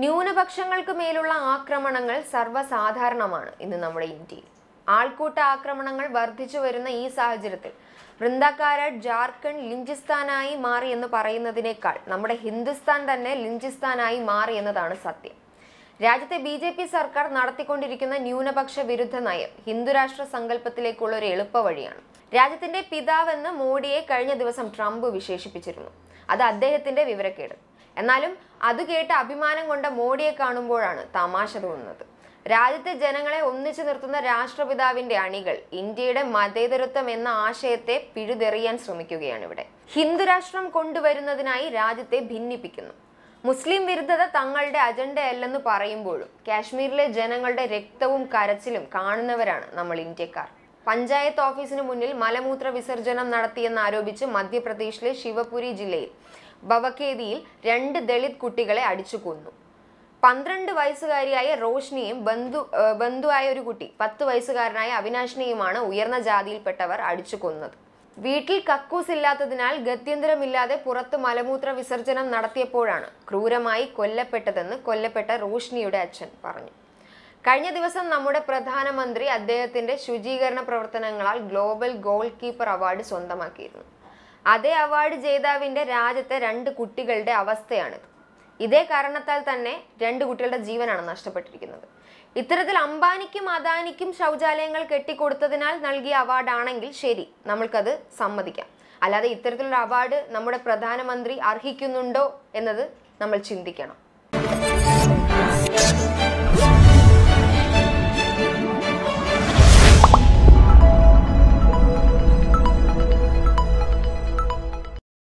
ന്യൂനപക്ഷങ്ങൾക്ക് മേലുള്ള ആക്രമണങ്ങൾ സർവ്വസാധാരണമാണ് ഇന്ന് നമ്മുടെ ഇന്ത്യയിൽ ആൾക്കൂട്ട ആക്രമണങ്ങൾ വർദ്ധിച്ചു വരുന്ന ഈ സാഹചര്യത്തിൽ വൃന്ദക്കാരഡ് ജാർഖണ്ഡ് ലിഞ്ചിസ്ഥാനായി മാറി എന്ന് പറയുന്നതിനേക്കാൾ നമ്മുടെ ഹിന്ദുസ്ഥാൻ തന്നെ ലിഞ്ചിസ്ഥാനായി മാറി എന്നതാണ് സത്യം രാജ്യത്തെ ബി ജെ പി സർക്കാർ നടത്തിക്കൊണ്ടിരിക്കുന്ന ന്യൂനപക്ഷ വിരുദ്ധ നയം ഹിന്ദുരാഷ്ട്ര സങ്കല്പത്തിലേക്കുള്ള ഒരു എളുപ്പ വഴിയാണ് രാജ്യത്തിന്റെ പിതാവെന്ന് മോഡിയെ കഴിഞ്ഞ ദിവസം ട്രംപ് വിശേഷിപ്പിച്ചിരുന്നു അത് അദ്ദേഹത്തിന്റെ വിവരക്കേട് എന്നാലും അത് കേട്ട് അഭിമാനം കൊണ്ട മോഡിയെ കാണുമ്പോഴാണ് തമാശ തോന്നുന്നത് രാജ്യത്തെ ജനങ്ങളെ ഒന്നിച്ചു നിർത്തുന്ന രാഷ്ട്രപിതാവിന്റെ അണികൾ ഇന്ത്യയുടെ മതേതരത്വം എന്ന ആശയത്തെ പിഴുതെറിയാൻ ശ്രമിക്കുകയാണ് ഇവിടെ ഹിന്ദുരാഷ്ട്രം കൊണ്ടുവരുന്നതിനായി രാജ്യത്തെ ഭിന്നിപ്പിക്കുന്നു മുസ്ലിം വിരുദ്ധത തങ്ങളുടെ അജണ്ടയല്ലെന്ന് പറയുമ്പോഴും കാശ്മീരിലെ ജനങ്ങളുടെ രക്തവും കരച്ചിലും കാണുന്നവരാണ് നമ്മൾ ഇന്ത്യക്കാർ പഞ്ചായത്ത് ഓഫീസിന് മുന്നിൽ മലമൂത്ര വിസർജനം നടത്തിയെന്നാരോപിച്ച് മധ്യപ്രദേശിലെ ശിവപുരി ജില്ലയിൽ ബവക്കേദിയിൽ രണ്ട് ദളിത് കുട്ടികളെ അടിച്ചു കൊന്നു പന്ത്രണ്ട് വയസ്സുകാരിയായ റോഷ്നിയും ബന്ധു ബന്ധുവായ ഒരു കുട്ടി പത്ത് വയസ്സുകാരനായ അവിനാഷിനെയുമാണ് ഉയർന്ന ജാതിയിൽപ്പെട്ടവർ അടിച്ചു കൊന്നത് വീട്ടിൽ കക്കൂസ് ഇല്ലാത്തതിനാൽ ഗത്യന്തരമില്ലാതെ പുറത്ത് മലമൂത്ര വിസർജനം നടത്തിയപ്പോഴാണ് ക്രൂരമായി കൊല്ലപ്പെട്ടതെന്ന് കൊല്ലപ്പെട്ട റോഷ്നിയുടെ അച്ഛൻ പറഞ്ഞു കഴിഞ്ഞ ദിവസം നമ്മുടെ പ്രധാനമന്ത്രി അദ്ദേഹത്തിന്റെ ശുചീകരണ പ്രവർത്തനങ്ങളാൽ ഗ്ലോബൽ ഗോൾ കീപ്പർ അവാർഡ് സ്വന്തമാക്കിയിരുന്നു അതേ അവാർഡ് ജേതാവിൻ്റെ രാജ്യത്തെ രണ്ട് കുട്ടികളുടെ അവസ്ഥയാണിത് ഇതേ കാരണത്താൽ തന്നെ രണ്ട് കുട്ടികളുടെ ജീവനാണ് നഷ്ടപ്പെട്ടിരിക്കുന്നത് ഇത്തരത്തിൽ അംബാനിക്കും അദാനിക്കും ശൗചാലയങ്ങൾ കെട്ടിക്കൊടുത്തതിനാൽ നൽകിയ അവാർഡാണെങ്കിൽ ശരി നമ്മൾക്കത് സമ്മതിക്കാം അല്ലാതെ ഇത്തരത്തിലുള്ള അവാർഡ് നമ്മുടെ പ്രധാനമന്ത്രി അർഹിക്കുന്നുണ്ടോ എന്നത് നമ്മൾ ചിന്തിക്കണം